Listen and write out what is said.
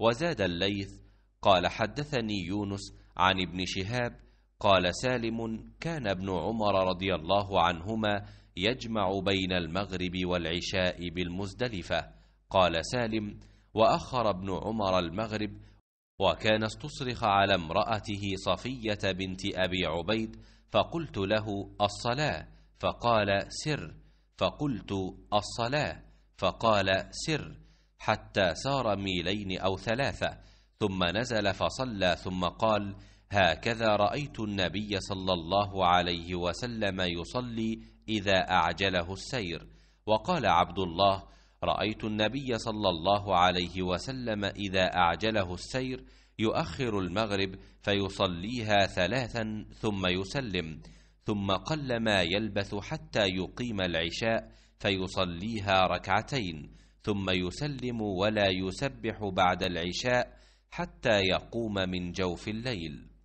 وزاد الليث قال حدثني يونس عن ابن شهاب قال سالم كان ابن عمر رضي الله عنهما يجمع بين المغرب والعشاء بالمزدلفه قال سالم واخر ابن عمر المغرب وكان استصرخ على امراته صفيه بنت ابي عبيد فقلت له الصلاه فقال سر فقلت الصلاه فقال سر حتى سار ميلين أو ثلاثة ثم نزل فصلى ثم قال هكذا رأيت النبي صلى الله عليه وسلم يصلي إذا أعجله السير وقال عبد الله رأيت النبي صلى الله عليه وسلم إذا أعجله السير يؤخر المغرب فيصليها ثلاثا ثم يسلم ثم قل ما يلبث حتى يقيم العشاء فيصليها ركعتين ثم يسلم ولا يسبح بعد العشاء حتى يقوم من جوف الليل